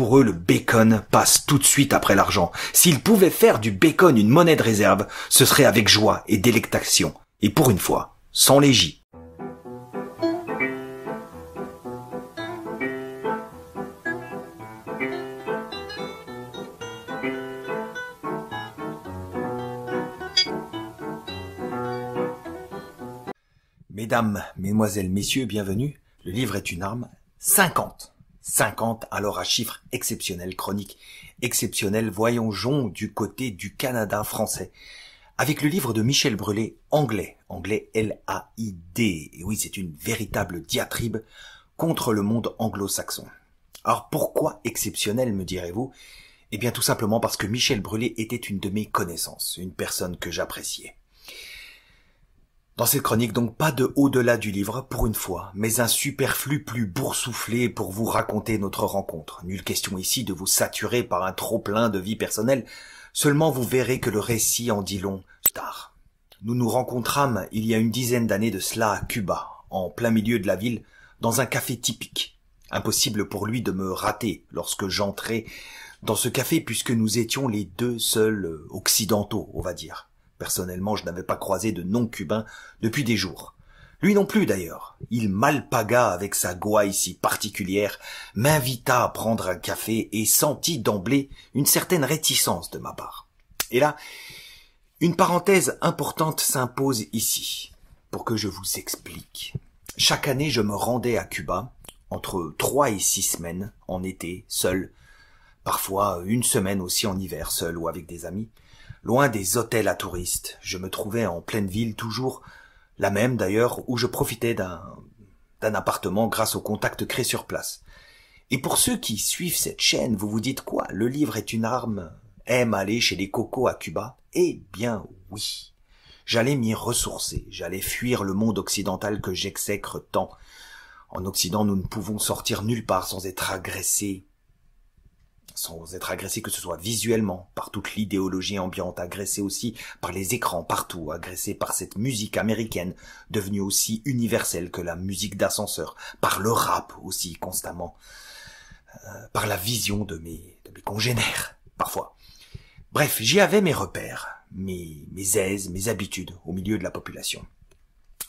Pour eux, le bacon passe tout de suite après l'argent. S'ils pouvaient faire du bacon une monnaie de réserve, ce serait avec joie et délectation. Et pour une fois, sans légis. Mesdames, Mesdemoiselles, Messieurs, bienvenue. Le livre est une arme 50. 50, alors à chiffre exceptionnel, chronique exceptionnel, voyons-jons du côté du Canada français. Avec le livre de Michel Brûlé, anglais, anglais L-A-I-D, et oui, c'est une véritable diatribe contre le monde anglo-saxon. Alors pourquoi exceptionnel, me direz-vous Eh bien tout simplement parce que Michel Brûlé était une de mes connaissances, une personne que j'appréciais. Dans cette chronique, donc pas de au-delà du livre pour une fois, mais un superflu plus boursouflé pour vous raconter notre rencontre. Nulle question ici de vous saturer par un trop-plein de vie personnelle, seulement vous verrez que le récit en dit long tard. Nous nous rencontrâmes il y a une dizaine d'années de cela à Cuba, en plein milieu de la ville, dans un café typique. Impossible pour lui de me rater lorsque j'entrais dans ce café puisque nous étions les deux seuls occidentaux, on va dire. Personnellement, je n'avais pas croisé de non-cubain depuis des jours. Lui non plus d'ailleurs. Il malpaga avec sa gouaille si particulière, m'invita à prendre un café et sentit d'emblée une certaine réticence de ma part. Et là, une parenthèse importante s'impose ici, pour que je vous explique. Chaque année, je me rendais à Cuba, entre trois et six semaines, en été, seul, parfois une semaine aussi en hiver, seul ou avec des amis, loin des hôtels à touristes. Je me trouvais en pleine ville toujours, la même d'ailleurs, où je profitais d'un d'un appartement grâce au contact créé sur place. Et pour ceux qui suivent cette chaîne, vous vous dites quoi Le livre est une arme Aime aller chez les cocos à Cuba Eh bien oui J'allais m'y ressourcer, j'allais fuir le monde occidental que j'exècre tant. En Occident, nous ne pouvons sortir nulle part sans être agressés, sans être agressé que ce soit visuellement, par toute l'idéologie ambiante, agressé aussi par les écrans partout, agressé par cette musique américaine, devenue aussi universelle que la musique d'ascenseur, par le rap aussi constamment, euh, par la vision de mes, de mes congénères, parfois. Bref, j'y avais mes repères, mes, mes aises, mes habitudes au milieu de la population.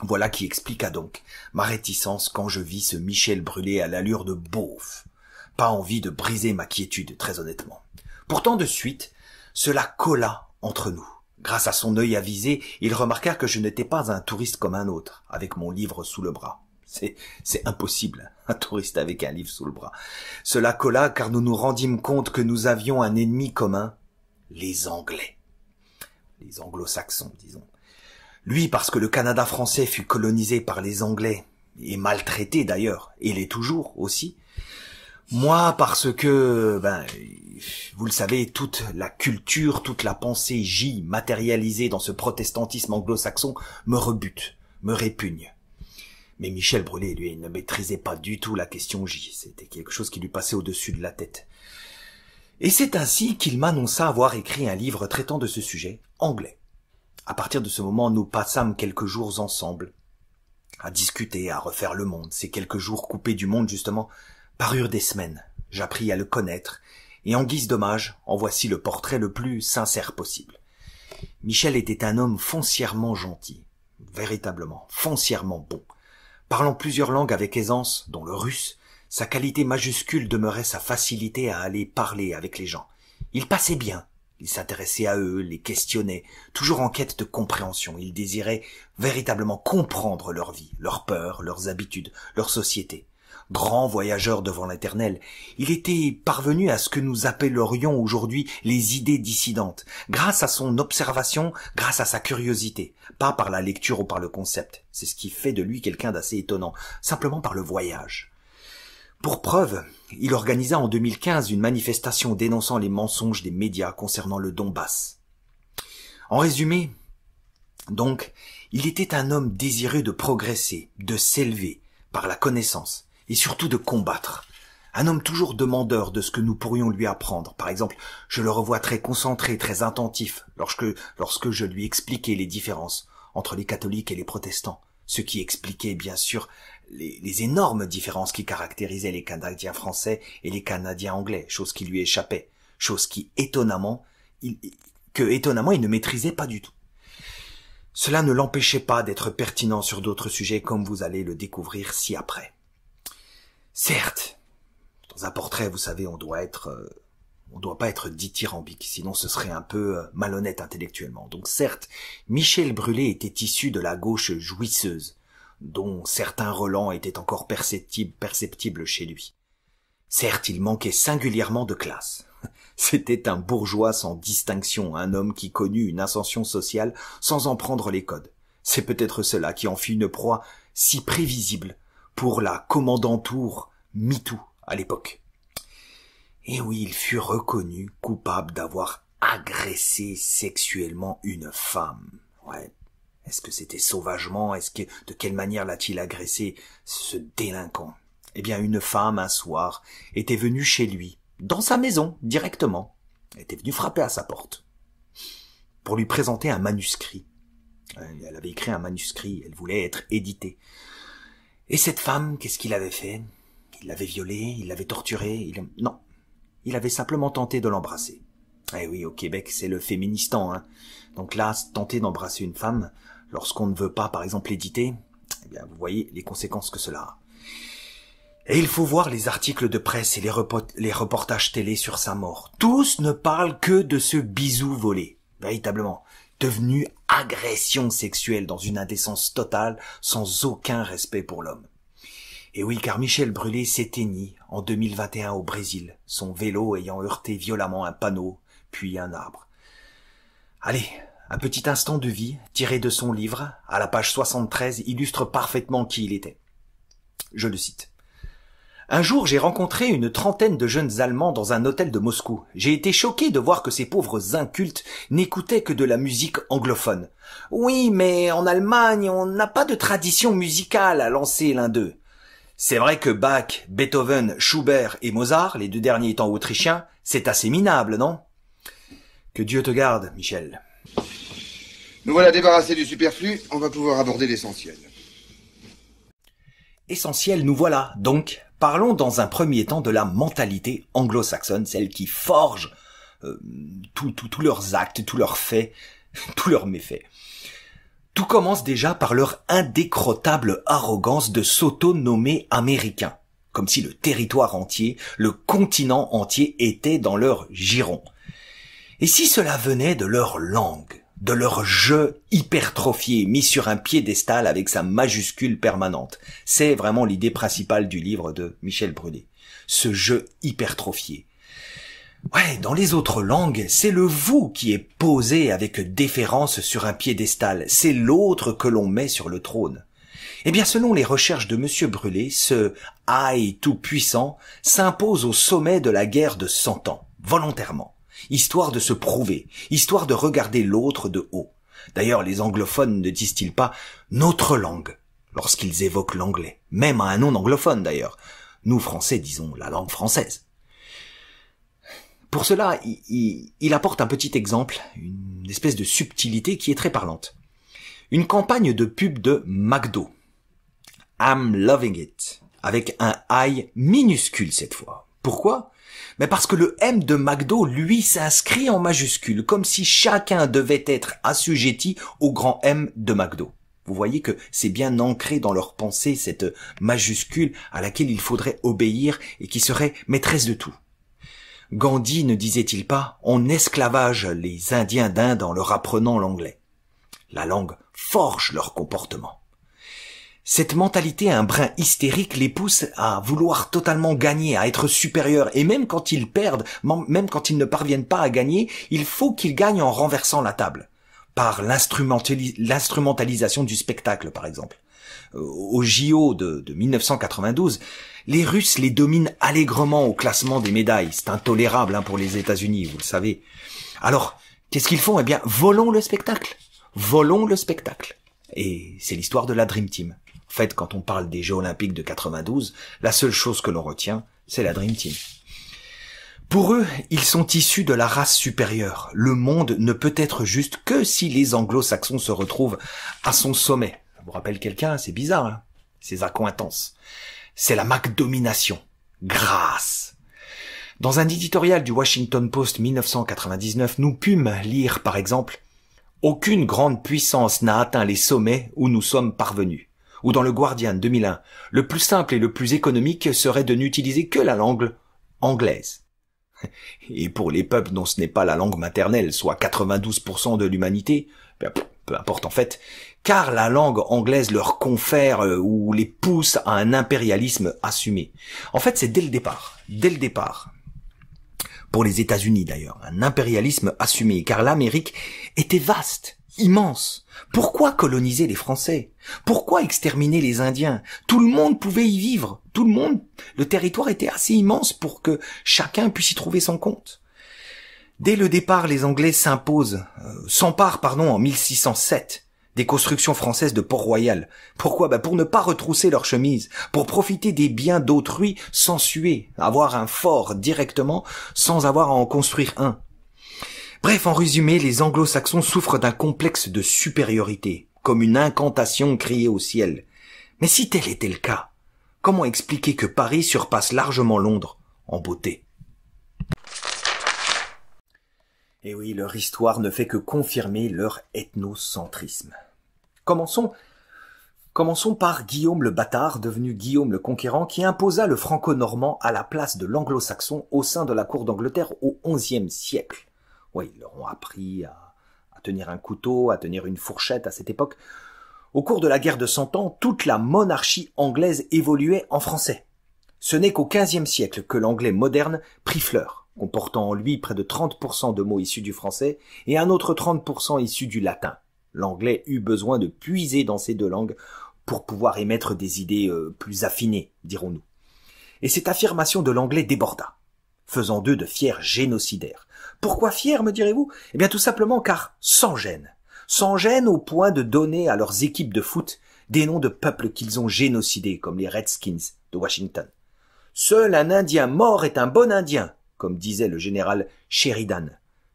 Voilà qui expliqua donc ma réticence quand je vis ce Michel brûlé à l'allure de beauf, envie de briser ma quiétude, très honnêtement. Pourtant, de suite, cela colla entre nous. Grâce à son œil avisé, il remarqua que je n'étais pas un touriste comme un autre, avec mon livre sous le bras. C'est, c'est impossible, un touriste avec un livre sous le bras. Cela colla car nous nous rendîmes compte que nous avions un ennemi commun, les Anglais. Les Anglo-Saxons, disons. Lui, parce que le Canada français fut colonisé par les Anglais, et maltraité d'ailleurs, et l'est toujours aussi, moi, parce que, ben, vous le savez, toute la culture, toute la pensée J matérialisée dans ce protestantisme anglo-saxon me rebute, me répugne. Mais Michel Brunet, lui, ne maîtrisait pas du tout la question J. C'était quelque chose qui lui passait au-dessus de la tête. Et c'est ainsi qu'il m'annonça avoir écrit un livre traitant de ce sujet, anglais. À partir de ce moment, nous passâmes quelques jours ensemble, à discuter, à refaire le monde, ces quelques jours coupés du monde, justement, parurent des semaines. J'appris à le connaître, et en guise d'hommage, en voici le portrait le plus sincère possible. Michel était un homme foncièrement gentil, véritablement, foncièrement bon, parlant plusieurs langues avec aisance, dont le russe, sa qualité majuscule demeurait sa facilité à aller parler avec les gens. Il passait bien, il s'intéressait à eux, les questionnait, toujours en quête de compréhension. Il désirait véritablement comprendre leur vie, leurs peurs, leurs habitudes, leur société grand voyageur devant l'Éternel, il était parvenu à ce que nous appellerions aujourd'hui les idées dissidentes, grâce à son observation, grâce à sa curiosité, pas par la lecture ou par le concept, c'est ce qui fait de lui quelqu'un d'assez étonnant, simplement par le voyage. Pour preuve, il organisa en 2015 une manifestation dénonçant les mensonges des médias concernant le Donbass. En résumé, donc, il était un homme désireux de progresser, de s'élever, par la connaissance, et surtout de combattre. Un homme toujours demandeur de ce que nous pourrions lui apprendre. Par exemple, je le revois très concentré, très attentif, lorsque, lorsque je lui expliquais les différences entre les catholiques et les protestants, ce qui expliquait bien sûr les, énormes différences qui caractérisaient les Canadiens français et les Canadiens anglais, chose qui lui échappait, chose qui étonnamment, il, que étonnamment il ne maîtrisait pas du tout. Cela ne l'empêchait pas d'être pertinent sur d'autres sujets comme vous allez le découvrir ci après. Certes, dans un portrait, vous savez, on doit être, euh, on doit pas être dithyrambique, sinon ce serait un peu euh, malhonnête intellectuellement. Donc certes, Michel Brûlé était issu de la gauche jouisseuse, dont certains relents étaient encore perceptibles chez lui. Certes, il manquait singulièrement de classe. C'était un bourgeois sans distinction, un homme qui connut une ascension sociale sans en prendre les codes. C'est peut-être cela qui en fit une proie si prévisible pour la commandant-tour MeToo à l'époque. Et oui, il fut reconnu coupable d'avoir agressé sexuellement une femme. Ouais. Est-ce que c'était sauvagement Est-ce que de quelle manière l'a-t-il agressé ce délinquant Eh bien, une femme un soir était venue chez lui, dans sa maison directement. Elle était venue frapper à sa porte pour lui présenter un manuscrit. Euh, elle avait écrit un manuscrit, elle voulait être éditée. Et cette femme, qu'est-ce qu'il avait fait Il l'avait violée, il l'avait torturée, il... Non, il avait simplement tenté de l'embrasser. Eh oui, au Québec, c'est le féministan. Hein. Donc là, tenter d'embrasser une femme, lorsqu'on ne veut pas, par exemple, l'éditer, eh bien, vous voyez les conséquences que cela a. Et il faut voir les articles de presse et les, les reportages télé sur sa mort. Tous ne parlent que de ce bisou volé, véritablement devenu agression sexuelle dans une indécence totale, sans aucun respect pour l'homme. Et oui, car Michel Brûlé s'éteignit en 2021 au Brésil, son vélo ayant heurté violemment un panneau, puis un arbre. Allez, un petit instant de vie, tiré de son livre, à la page 73, illustre parfaitement qui il était. Je le cite. Un jour, j'ai rencontré une trentaine de jeunes Allemands dans un hôtel de Moscou. J'ai été choqué de voir que ces pauvres incultes n'écoutaient que de la musique anglophone. Oui, mais en Allemagne, on n'a pas de tradition musicale, à lancer l'un d'eux. C'est vrai que Bach, Beethoven, Schubert et Mozart, les deux derniers étant autrichiens, c'est assez minable, non Que Dieu te garde, Michel. Nous voilà débarrassés du superflu, on va pouvoir aborder l'essentiel. Essentiel, nous voilà. Donc, Parlons dans un premier temps de la mentalité anglo-saxonne, celle qui forge euh, tous leurs actes, tous leurs faits, tous leurs méfaits. Tout commence déjà par leur indécrotable arrogance de s'auto-nommer américain, comme si le territoire entier, le continent entier était dans leur giron. Et si cela venait de leur langue de leur jeu hypertrophié mis sur un piédestal avec sa majuscule permanente. C'est vraiment l'idée principale du livre de Michel Brûlé. Ce jeu hypertrophié. Ouais, dans les autres langues, c'est le vous qui est posé avec déférence sur un piédestal, c'est l'autre que l'on met sur le trône. Eh bien, selon les recherches de Monsieur Brûlé, ce I tout puissant s'impose au sommet de la guerre de Cent Ans, volontairement histoire de se prouver, histoire de regarder l'autre de haut. D'ailleurs, les anglophones ne disent-ils pas notre langue lorsqu'ils évoquent l'anglais, même à un non-anglophone d'ailleurs. Nous, Français, disons la langue française. Pour cela, il, apporte un petit exemple, une espèce de subtilité qui est très parlante. Une campagne de pub de McDo. I'm loving it. Avec un I minuscule cette fois. Pourquoi Mais parce que le M de McDo, lui, s'inscrit en majuscule, comme si chacun devait être assujetti au grand M de McDo. Vous voyez que c'est bien ancré dans leur pensée cette majuscule à laquelle il faudrait obéir et qui serait maîtresse de tout. Gandhi ne disait-il pas on esclavage les Indiens d'Inde en leur apprenant l'anglais. La langue forge leur comportement. Cette mentalité un brin hystérique les pousse à vouloir totalement gagner, à être supérieur, et même quand ils perdent, même quand ils ne parviennent pas à gagner, il faut qu'ils gagnent en renversant la table, par l'instrumentalisation du spectacle par exemple. Euh, au JO de, 1992, les Russes les dominent allègrement au classement des médailles. C'est intolérable hein, pour les États-Unis, vous le savez. Alors, qu'est-ce qu'ils font Eh bien, volons le spectacle. Volons le spectacle. Et c'est l'histoire de la Dream Team. En fait, quand on parle des Jeux Olympiques de 92, la seule chose que l'on retient, c'est la Dream Team. Pour eux, ils sont issus de la race supérieure. Le monde ne peut être juste que si les anglo-saxons se retrouvent à son sommet. Ça vous rappelle quelqu'un, c'est bizarre, hein ces accointances. C'est la mac domination. Grâce. Dans un éditorial du Washington Post 1999, nous pûmes lire, par exemple, Aucune grande puissance n'a atteint les sommets où nous sommes parvenus ou dans le Guardian 2001, le plus simple et le plus économique serait de n'utiliser que la langue anglaise. Et pour les peuples dont ce n'est pas la langue maternelle, soit 92% de l'humanité, ben, peu importe en fait, car la langue anglaise leur confère euh, ou les pousse à un impérialisme assumé. En fait, c'est dès le départ, dès le départ, pour les États-Unis d'ailleurs, un impérialisme assumé, car l'Amérique était vaste, immense. Pourquoi coloniser les Français Pourquoi exterminer les Indiens Tout le monde pouvait y vivre. Tout le monde. Le territoire était assez immense pour que chacun puisse y trouver son compte. Dès le départ, les Anglais s'imposent, euh, s'emparent, pardon, en 1607 des constructions françaises de Port-Royal. Pourquoi bah, Pour ne pas retrousser leurs chemises, pour profiter des biens d'autrui sans suer, avoir un fort directement sans avoir à en construire un. Bref, en résumé, les anglo-saxons souffrent d'un complexe de supériorité, comme une incantation criée au ciel. Mais si tel était le cas, comment expliquer que Paris surpasse largement Londres en beauté Eh oui, leur histoire ne fait que confirmer leur ethnocentrisme. Commençons, commençons par Guillaume le bâtard, devenu Guillaume le conquérant, qui imposa le franco-normand à la place de l'anglo-saxon au sein de la cour d'Angleterre au XIe siècle. Oui, ils leur ont appris à, tenir un couteau, à tenir une fourchette à cette époque. Au cours de la guerre de Cent Ans, toute la monarchie anglaise évoluait en français. Ce n'est qu'au XVe siècle que l'anglais moderne prit fleur, comportant en lui près de 30% de mots issus du français et un autre 30% issus du latin. L'anglais eut besoin de puiser dans ces deux langues pour pouvoir émettre des idées euh, plus affinées, dirons-nous. Et cette affirmation de l'anglais déborda, faisant d'eux de fiers génocidaires, pourquoi fier, me direz-vous Eh bien tout simplement car sans gêne. Sans gêne au point de donner à leurs équipes de foot des noms de peuples qu'ils ont génocidés, comme les Redskins de Washington. Seul un Indien mort est un bon Indien, comme disait le général Sheridan.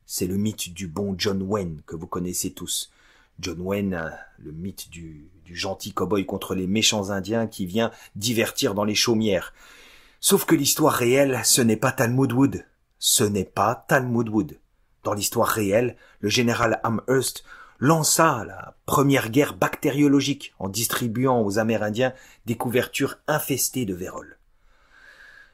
C'est le mythe du bon John Wayne que vous connaissez tous. John Wayne, euh, le mythe du, gentil cow-boy contre les méchants Indiens qui vient divertir dans les chaumières. Sauf que l'histoire réelle, ce n'est pas Talmud Wood, ce n'est pas Talmud Wood. Dans l'histoire réelle, le général Amherst lança la première guerre bactériologique en distribuant aux Amérindiens des couvertures infestées de vérole.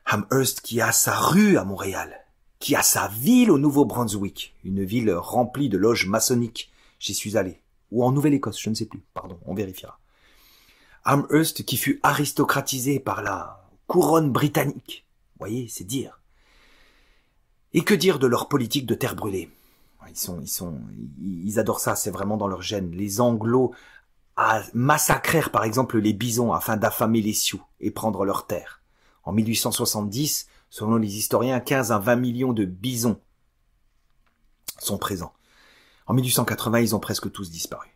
Amherst qui a sa rue à Montréal, qui a sa ville au Nouveau-Brunswick, une ville remplie de loges maçonniques, j'y suis allé, ou en Nouvelle-Écosse, je ne sais plus, pardon, on vérifiera. Amherst qui fut aristocratisé par la couronne britannique, voyez, c'est dire. Et que dire de leur politique de terre brûlée Ils sont, ils sont, ils adorent ça. C'est vraiment dans leur gène. Les Anglo massacrèrent par exemple les bisons afin d'affamer les Sioux et prendre leurs terres. En 1870, selon les historiens, 15 à 20 millions de bisons sont présents. En 1880, ils ont presque tous disparu.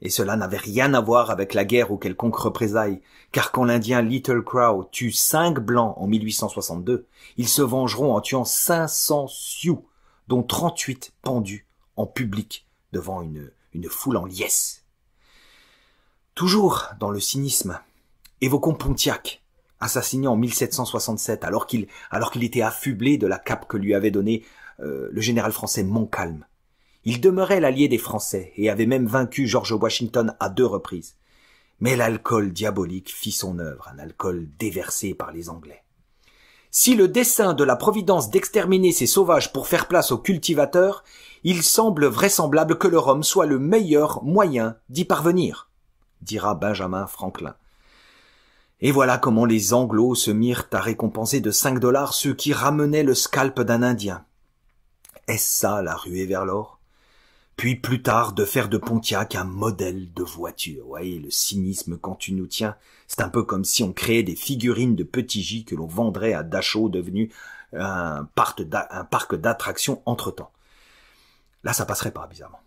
Et cela n'avait rien à voir avec la guerre ou quelconque représailles, car quand l'Indien Little Crow tue cinq Blancs en 1862, ils se vengeront en tuant 500 Sioux, dont 38 pendus en public devant une, foule en liesse. Toujours dans le cynisme, évoquons Pontiac, assassiné en 1767 alors qu'il alors qu'il était affublé de la cape que lui avait donnée euh, le général français Montcalm. Il demeurait l'allié des Français et avait même vaincu George Washington à deux reprises. Mais l'alcool diabolique fit son œuvre, un alcool déversé par les Anglais. Si le dessein de la Providence d'exterminer ces sauvages pour faire place aux cultivateurs, il semble vraisemblable que le rhum soit le meilleur moyen d'y parvenir, dira Benjamin Franklin. Et voilà comment les Anglos se mirent à récompenser de cinq dollars ceux qui ramenaient le scalp d'un Indien. Est-ce ça la ruée vers l'or puis plus tard de faire de Pontiac un modèle de voiture. Vous voyez, le cynisme quand tu nous tiens, c'est un peu comme si on créait des figurines de petits J que l'on vendrait à Dachau, devenu un parc d'attractions entre-temps. Là, ça passerait pas, bizarrement.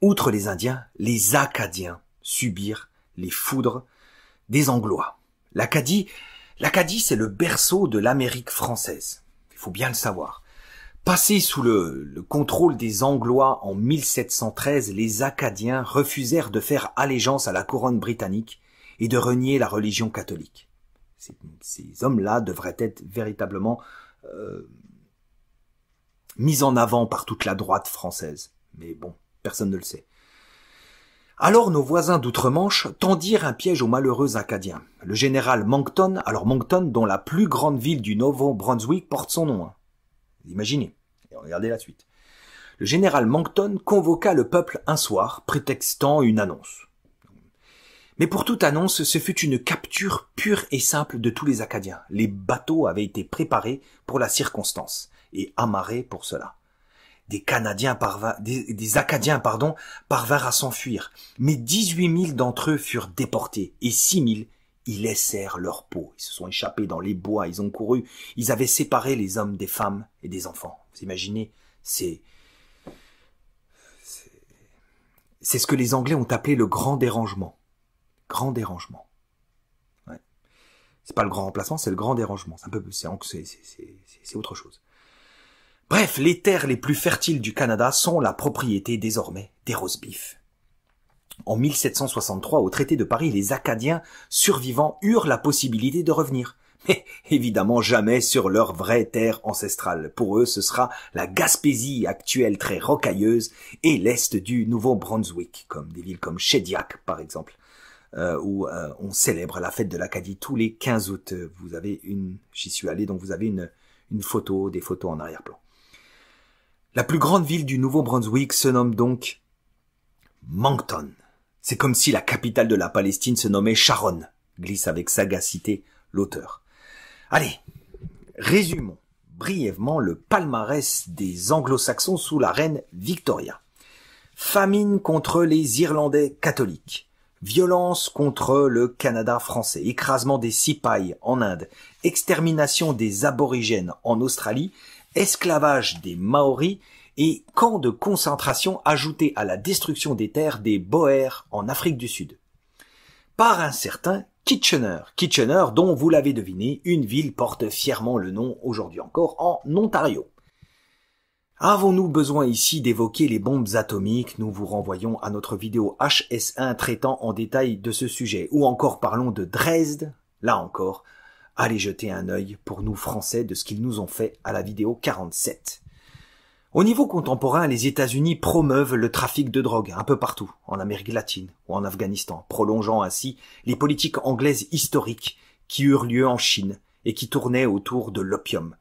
Outre les Indiens, les Acadiens subirent les foudres des Anglois. L'Acadie, l'Acadie, c'est le berceau de l'Amérique française. Il faut bien le savoir. Passés sous le, contrôle des Anglois en 1713, les Acadiens refusèrent de faire allégeance à la couronne britannique et de renier la religion catholique. Ces, hommes-là devraient être véritablement euh, mis en avant par toute la droite française. Mais bon, personne ne le sait. Alors nos voisins d'outre-Manche tendirent un piège aux malheureux Acadiens. Le général Moncton, alors Moncton dont la plus grande ville du Nouveau-Brunswick porte son nom, hein. Imaginez. Et regardez la suite. Le général Moncton convoqua le peuple un soir, prétextant une annonce. Mais pour toute annonce, ce fut une capture pure et simple de tous les Acadiens. Les bateaux avaient été préparés pour la circonstance et amarrés pour cela. Des Canadiens Acadiens, pardon, parvinrent à s'enfuir, mais 18 000 d'entre eux furent déportés et 6 000 ils laissèrent leur peau. Ils se sont échappés dans les bois, ils ont couru. Ils avaient séparé les hommes des femmes et des enfants. Vous imaginez C'est. C'est ce que les Anglais ont appelé le grand dérangement. Grand dérangement. C'est pas le grand remplacement, c'est le grand dérangement. C'est un peu, c'est autre chose. Bref, les terres les plus fertiles du Canada sont la propriété désormais des rosebifs. En 1763, au traité de Paris, les Acadiens survivants eurent la possibilité de revenir. Mais évidemment jamais sur leur vraie terre ancestrale. Pour eux, ce sera la Gaspésie actuelle très rocailleuse et l'est du Nouveau-Brunswick, comme des villes comme Shediac, par exemple, euh, où euh, on célèbre la fête de l'Acadie tous les 15 août. Vous avez une, j'y suis allé, donc vous avez une, une photo, des photos en arrière-plan. La plus grande ville du Nouveau-Brunswick se nomme donc Moncton. C'est comme si la capitale de la Palestine se nommait Charonne, glisse avec sagacité l'auteur. Allez, résumons brièvement le palmarès des anglo-saxons sous la reine Victoria. Famine contre les Irlandais catholiques. Violence contre le Canada français, écrasement des Sipay en Inde, extermination des aborigènes en Australie, esclavage des Maoris et camp de concentration ajouté à la destruction des terres des Boers en Afrique du Sud. Par un certain Kitchener, Kitchener dont vous l'avez deviné, une ville porte fièrement le nom aujourd'hui encore en Ontario. Avons-nous besoin ici d'évoquer les bombes atomiques Nous vous renvoyons à notre vidéo HS1 traitant en détail de ce sujet, ou encore parlons de Dresde, là encore, allez jeter un œil pour nous Français de ce qu'ils nous ont fait à la vidéo 47. Au niveau contemporain, les États-Unis promeuvent le trafic de drogue un peu partout, en Amérique latine ou en Afghanistan, prolongeant ainsi les politiques anglaises historiques qui eurent lieu en Chine et qui tournaient autour de l'opium.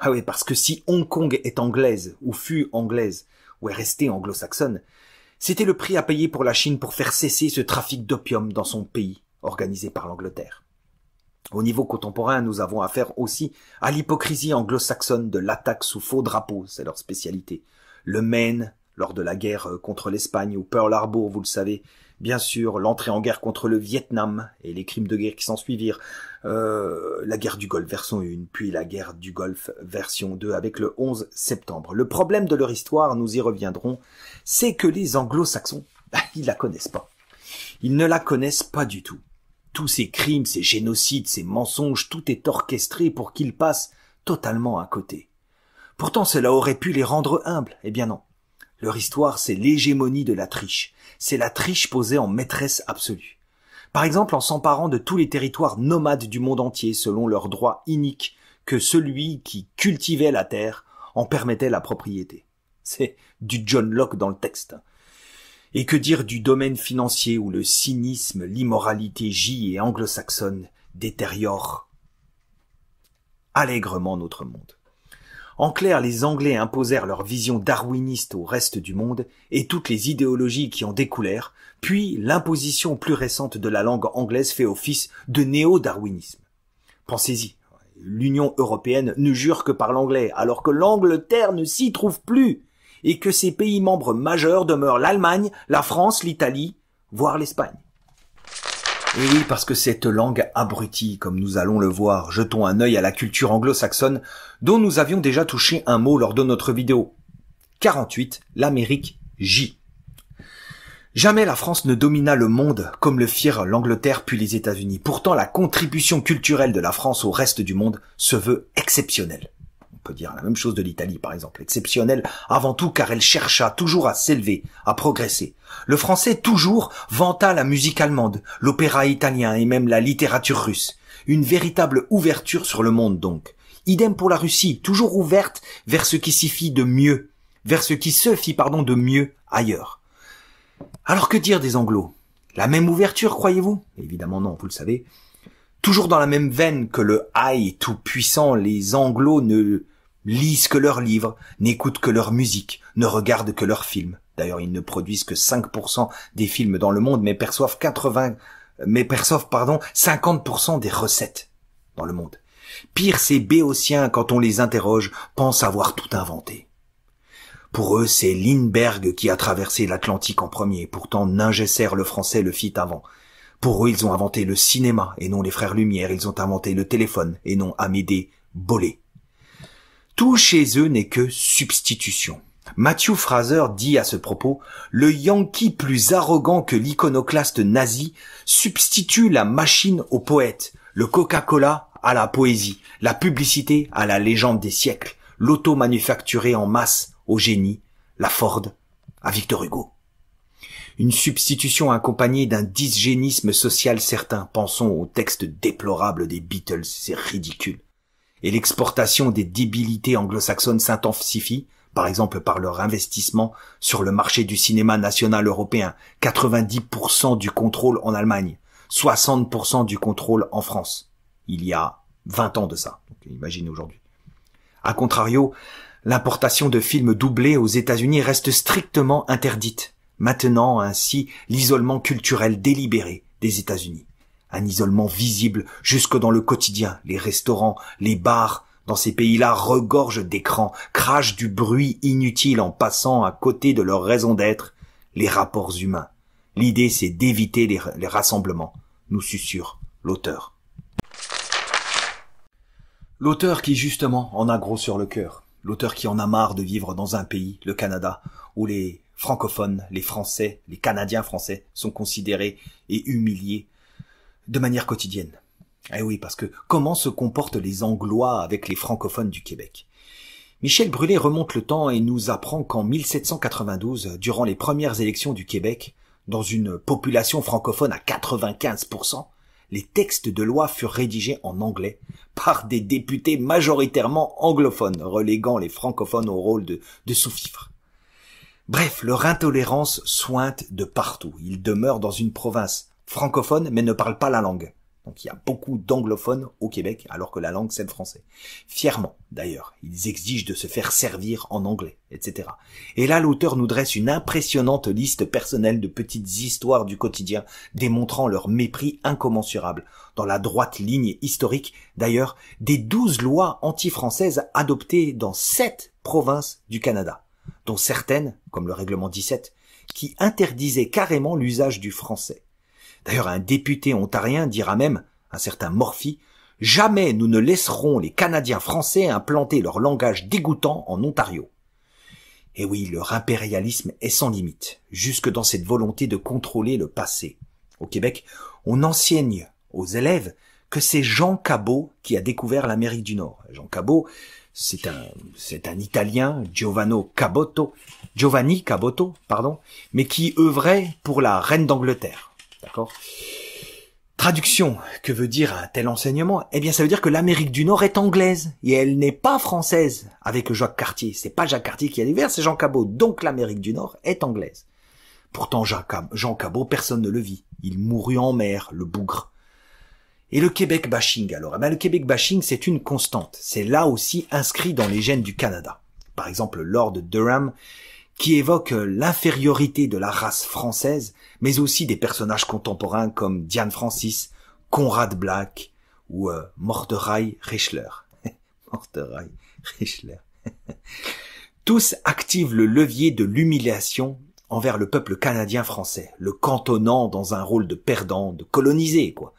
Ah oui, parce que si Hong Kong est anglaise, ou fut anglaise, ou est restée anglo-saxonne, c'était le prix à payer pour la Chine pour faire cesser ce trafic d'opium dans son pays, organisé par l'Angleterre. Au niveau contemporain, nous avons affaire aussi à l'hypocrisie anglo-saxonne de l'attaque sous faux drapeau, c'est leur spécialité. Le Maine, lors de la guerre euh, contre l'Espagne, ou Pearl Harbor, vous le savez, bien sûr, l'entrée en guerre contre le Vietnam et les crimes de guerre qui s'ensuivirent, euh, la guerre du Golfe version 1, puis la guerre du Golfe version 2 avec le 11 septembre. Le problème de leur histoire, nous y reviendrons, c'est que les anglo-saxons, ils la connaissent pas. Ils ne la connaissent pas du tout. Tous ces crimes, ces génocides, ces mensonges, tout est orchestré pour qu'ils passent totalement à côté. Pourtant cela aurait pu les rendre humbles, eh bien non. Leur histoire, c'est l'hégémonie de la triche. C'est la triche posée en maîtresse absolue. Par exemple, en s'emparant de tous les territoires nomades du monde entier selon leur droit inique que celui qui cultivait la terre en permettait la propriété. C'est du John Locke dans le texte. Et que dire du domaine financier où le cynisme, l'immoralité j et anglo-saxonne détériorent allègrement notre monde. En clair, les Anglais imposèrent leur vision darwiniste au reste du monde et toutes les idéologies qui en découlèrent, puis l'imposition plus récente de la langue anglaise fait office de néo-darwinisme. Pensez-y, l'Union européenne ne jure que par l'anglais, alors que l'Angleterre ne s'y trouve plus et que ses pays membres majeurs demeurent l'Allemagne, la France, l'Italie, voire l'Espagne. oui, parce que cette langue abrutie, comme nous allons le voir, jetons un œil à la culture anglo-saxonne dont nous avions déjà touché un mot lors de notre vidéo. 48. L'Amérique J. Jamais la France ne domina le monde comme le firent l'Angleterre puis les États-Unis. Pourtant, la contribution culturelle de la France au reste du monde se veut exceptionnelle. On peut dire la même chose de l'Italie, par exemple. Exceptionnelle avant tout car elle chercha toujours à s'élever, à progresser. Le français toujours vanta la musique allemande, l'opéra italien et même la littérature russe. Une véritable ouverture sur le monde donc. Idem pour la Russie, toujours ouverte vers ce qui s'y fit de mieux, vers ce qui se fit, pardon, de mieux ailleurs. Alors que dire des Anglos? La même ouverture, croyez-vous? Évidemment non, vous le savez toujours dans la même veine que le high tout puissant, les anglos ne lisent que leurs livres, n'écoutent que leur musique, ne regardent que leurs films. D'ailleurs, ils ne produisent que 5% des films dans le monde, mais perçoivent 80, mais perçoivent, pardon, 50% des recettes dans le monde. Pire, ces béotiens, quand on les interroge, pensent avoir tout inventé. Pour eux, c'est Lindbergh qui a traversé l'Atlantique en premier, pourtant Ningesser le français le fit avant. Pour eux, ils ont inventé le cinéma et non les frères Lumière, ils ont inventé le téléphone et non Amédée Bollé. Tout chez eux n'est que substitution. Matthew Fraser dit à ce propos, le Yankee plus arrogant que l'iconoclaste nazi substitue la machine au poète, le Coca-Cola à la poésie, la publicité à la légende des siècles, l'auto manufacturée en masse au génie, la Ford à Victor Hugo une substitution accompagnée d'un dysgénisme social certain. Pensons au texte déplorable des Beatles, c'est ridicule. Et l'exportation des débilités anglo-saxonnes s'intensifie, par exemple par leur investissement sur le marché du cinéma national européen, 90% du contrôle en Allemagne, 60% du contrôle en France. Il y a 20 ans de ça, donc imaginez aujourd'hui. A contrario, l'importation de films doublés aux États-Unis reste strictement interdite maintenant ainsi l'isolement culturel délibéré des États-Unis. Un isolement visible jusque dans le quotidien, les restaurants, les bars, dans ces pays-là regorgent d'écrans, crachent du bruit inutile en passant à côté de leur raison d'être, les rapports humains. L'idée c'est d'éviter les, rassemblements, nous susurre l'auteur. L'auteur qui justement en a gros sur le cœur, l'auteur qui en a marre de vivre dans un pays, le Canada, où les francophones, les Français, les Canadiens français, sont considérés et humiliés de manière quotidienne. Eh oui, parce que comment se comportent les Anglois avec les francophones du Québec Michel Brûlé remonte le temps et nous apprend qu'en 1792, durant les premières élections du Québec, dans une population francophone à 95%, les textes de loi furent rédigés en anglais par des députés majoritairement anglophones, reléguant les francophones au rôle de, de sous-fifres. Bref, leur intolérance sointe de partout. Ils demeurent dans une province francophone mais ne parlent pas la langue. Donc il y a beaucoup d'anglophones au Québec alors que la langue c'est le français. Fièrement d'ailleurs, ils exigent de se faire servir en anglais, etc. Et là l'auteur nous dresse une impressionnante liste personnelle de petites histoires du quotidien démontrant leur mépris incommensurable dans la droite ligne historique d'ailleurs des douze lois anti-françaises adoptées dans sept provinces du Canada dont certaines, comme le règlement 17, qui interdisaient carrément l'usage du français. D'ailleurs, un député ontarien dira même, un certain Morphy, Jamais nous ne laisserons les Canadiens français implanter leur langage dégoûtant en Ontario. Et eh oui, leur impérialisme est sans limite, jusque dans cette volonté de contrôler le passé. Au Québec, on enseigne aux élèves que c'est Jean Cabot qui a découvert l'Amérique du Nord. Jean Cabot, c'est un, c'est un Italien, Giovanni Caboto, Giovanni Caboto, pardon, mais qui œuvrait pour la reine d'Angleterre. D'accord Traduction, que veut dire un tel enseignement Eh bien, ça veut dire que l'Amérique du Nord est anglaise et elle n'est pas française avec Jacques Cartier. C'est pas Jacques Cartier qui a l'hiver, c'est Jean Cabot. Donc l'Amérique du Nord est anglaise. Pourtant, Jean Cabot, personne ne le vit. Il mourut en mer, le bougre. Et le Québec bashing alors eh ben, Le Québec bashing, c'est une constante. C'est là aussi inscrit dans les gènes du Canada. Par exemple, Lord Durham, qui évoque l'infériorité de la race française, mais aussi des personnages contemporains comme Diane Francis, Conrad Black ou euh, Richler. Morderail Richler. Tous activent le levier de l'humiliation envers le peuple canadien français, le cantonnant dans un rôle de perdant, de colonisé, quoi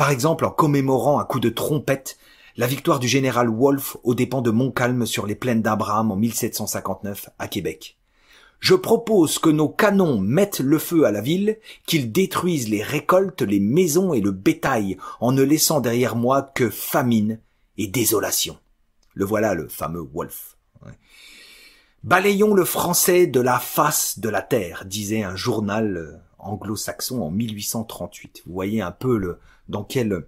par exemple en commémorant à coup de trompette la victoire du général Wolfe aux dépens de Montcalm sur les plaines d'Abraham en 1759 à Québec. Je propose que nos canons mettent le feu à la ville, qu'ils détruisent les récoltes, les maisons et le bétail, en ne laissant derrière moi que famine et désolation. Le voilà le fameux Wolfe. Balayons le français de la face de la terre, disait un journal euh, anglo-saxon en 1838. Vous voyez un peu le, dans quel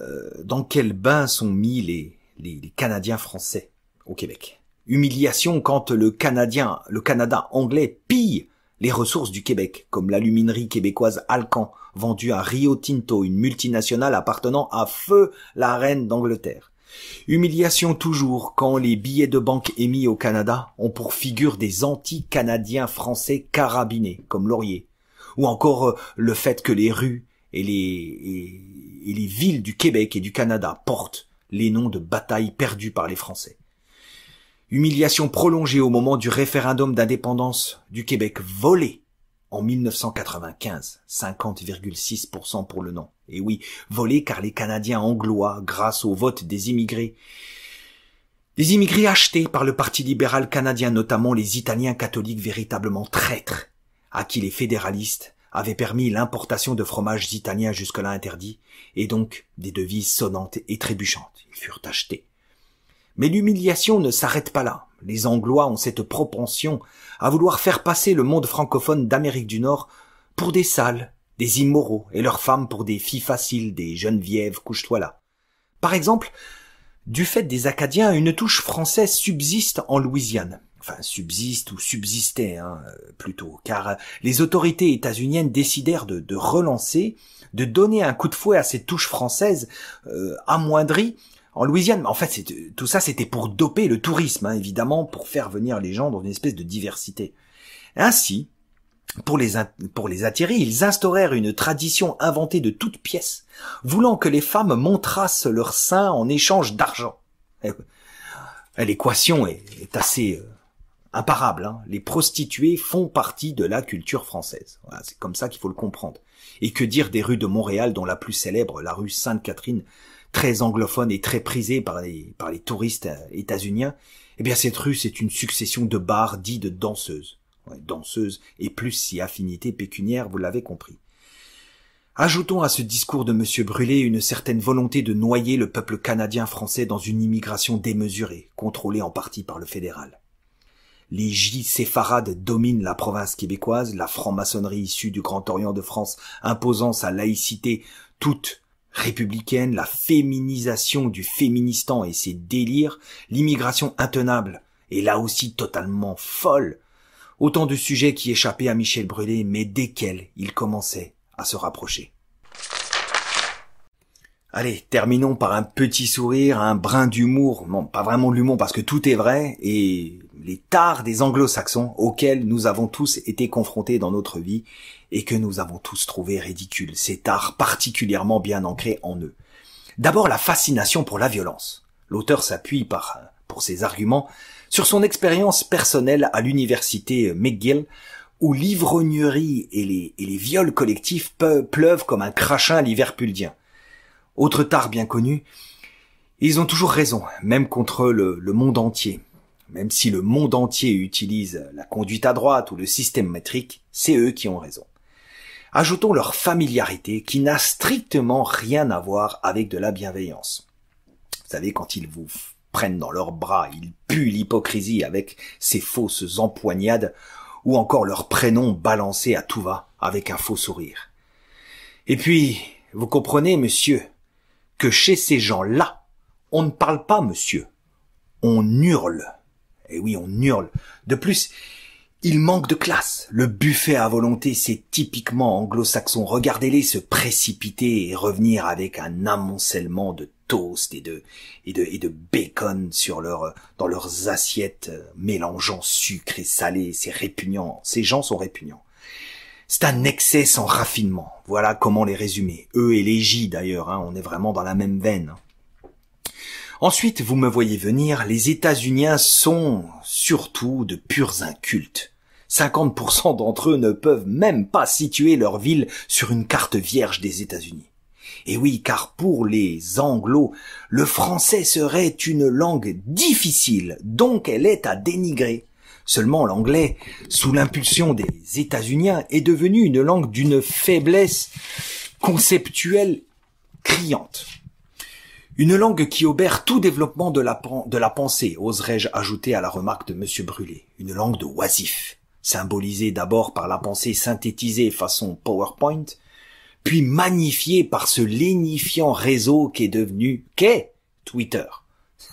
euh, dans quel bain sont mis les, les, les Canadiens français au Québec. Humiliation quand le Canadien, le Canada anglais pille les ressources du Québec, comme l'aluminerie québécoise Alcan, vendue à Rio Tinto, une multinationale appartenant à feu la reine d'Angleterre. Humiliation toujours quand les billets de banque émis au Canada ont pour figure des anti-canadiens français carabinés, comme Laurier. Ou encore euh, le fait que les rues et les, villes du Québec et du Canada portent les noms de batailles perdues par les Français. Humiliation prolongée au moment du référendum d'indépendance du Québec volé en 1995, 50,6% pour le nom. Et oui, volé car les Canadiens anglois, grâce au vote des immigrés, des immigrés achetés par le Parti libéral canadien, notamment les Italiens catholiques véritablement traîtres, à qui les fédéralistes avait permis l'importation de fromages italiens jusque-là interdits, et donc des devises sonnantes et trébuchantes. Ils furent achetés. Mais l'humiliation ne s'arrête pas là. Les Anglois ont cette propension à vouloir faire passer le monde francophone d'Amérique du Nord pour des sales, des immoraux, et leurs femmes pour des filles faciles, des Geneviève, couche-toi là. Par exemple, du fait des Acadiens, une touche française subsiste en Louisiane enfin subsiste ou subsistait hein, euh, plutôt, car euh, les autorités états-uniennes décidèrent de, de, relancer, de donner un coup de fouet à ces touches françaises euh, amoindries en Louisiane. En fait, tout ça c'était pour doper le tourisme, hein, évidemment, pour faire venir les gens dans une espèce de diversité. Ainsi, pour les, pour les attirer, ils instaurèrent une tradition inventée de toutes pièces, voulant que les femmes montrassent leurs seins en échange d'argent. Eh eh, l'équation est, est assez imparable. Hein. Les prostituées font partie de la culture française. Voilà, c'est comme ça qu'il faut le comprendre. Et que dire des rues de Montréal, dont la plus célèbre, la rue Sainte-Catherine, très anglophone et très prisée par les, par les touristes euh, états-uniens Eh bien, cette rue, c'est une succession de bars dits de danseuses. danseuses et plus si affinité pécuniaire, vous l'avez compris. Ajoutons à ce discours de M. Brûlé une certaine volonté de noyer le peuple canadien français dans une immigration démesurée, contrôlée en partie par le fédéral les J séfarades dominent la province québécoise, la franc-maçonnerie issue du Grand Orient de France imposant sa laïcité toute républicaine, la féminisation du féministan et ses délires, l'immigration intenable et là aussi totalement folle, autant de sujets qui échappaient à Michel Brûlé mais desquels il commençait à se rapprocher. Allez, terminons par un petit sourire, un brin d'humour, non pas vraiment de l'humour parce que tout est vrai, et les tares des anglo-saxons auxquels nous avons tous été confrontés dans notre vie et que nous avons tous trouvé ridicules, ces tares particulièrement bien ancrées en eux. D'abord la fascination pour la violence. L'auteur s'appuie par, pour ses arguments sur son expérience personnelle à l'université McGill où l'ivrognerie et les, viols collectifs pleuvent comme un crachin puldien. Autre tard bien connue, ils ont toujours raison, même contre le, monde entier. Même si le monde entier utilise la conduite à droite ou le système métrique, c'est eux qui ont raison. Ajoutons leur familiarité qui n'a strictement rien à voir avec de la bienveillance. Vous savez, quand ils vous prennent dans leurs bras, ils puent l'hypocrisie avec ces fausses empoignades ou encore leur prénom balancé à tout va avec un faux sourire. Et puis, vous comprenez, monsieur, que chez ces gens-là, on ne parle pas, monsieur. On hurle. Et eh oui, on hurle. De plus, il manque de classe. Le buffet à volonté, c'est typiquement anglo-saxon. Regardez-les se précipiter et revenir avec un amoncellement de toast et de, et de, et de bacon sur leur, dans leurs assiettes, euh, mélangeant sucre et salé. C'est répugnant. Ces gens sont répugnants. C'est un excès sans raffinement. Voilà comment les résumer. Eux et les J d'ailleurs, hein, on est vraiment dans la même veine. Ensuite, vous me voyez venir, les États-Unis sont surtout de purs incultes. 50% d'entre eux ne peuvent même pas situer leur ville sur une carte vierge des États-Unis. Et oui, car pour les Anglo, le français serait une langue difficile, donc elle est à dénigrer. Seulement l'anglais, sous l'impulsion des états unis est devenu une langue d'une faiblesse conceptuelle criante. Une langue qui obère tout développement de la, pensée, oserais-je ajouter à la remarque de M. Brûlé. Une langue de oisif, symbolisée d'abord par la pensée synthétisée façon PowerPoint, puis magnifiée par ce lénifiant réseau qui est devenu, qu'est Twitter,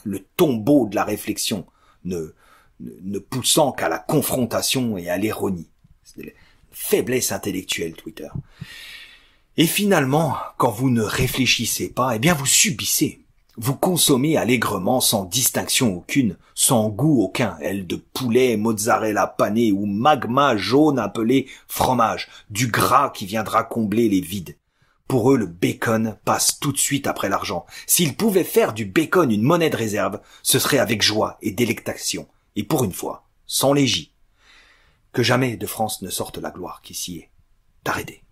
le tombeau de la réflexion, ne ne poussant qu'à la confrontation et à l'ironie. Faiblesse intellectuelle, Twitter. Et finalement, quand vous ne réfléchissez pas, eh bien vous subissez. Vous consommez allègrement sans distinction aucune, sans goût aucun, aile de poulet, mozzarella panée ou magma jaune appelé fromage, du gras qui viendra combler les vides. Pour eux, le bacon passe tout de suite après l'argent. S'ils pouvaient faire du bacon une monnaie de réserve, ce serait avec joie et délectation et pour une fois, sans légis. Que jamais de France ne sorte la gloire qui s'y est d'arrêter.